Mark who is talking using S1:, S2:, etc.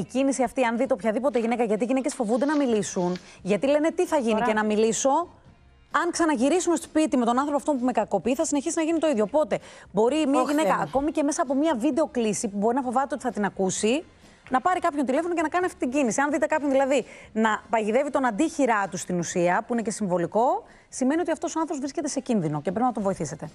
S1: η κίνηση αυτή, αν δείτε οποιαδήποτε γυναίκα, γιατί οι γυναίκες φοβούνται να μιλήσουν, γιατί λένε τι θα γίνει Ωραία. και να μιλήσω. Αν ξαναγυρίσουμε στο σπίτι με τον άνθρωπο αυτό που με κακοποιεί, θα συνεχίσει να γίνει το ίδιο. Οπότε μπορεί μια γυναίκα, ακόμη και μέσα από μια βίντεο κλίση που μπορεί να φοβάται ότι θα την ακούσει, να πάρει κάποιον τηλέφωνο και να κάνει αυτή την κίνηση. Αν δείτε κάποιον δηλαδή να παγιδεύει τον αντίχειρά του στην ουσία, που είναι και συμβολικό, σημαίνει ότι αυτός ο άνθρωπος βρίσκεται σε κίνδυνο και πρέπει να τον βοηθήσετε.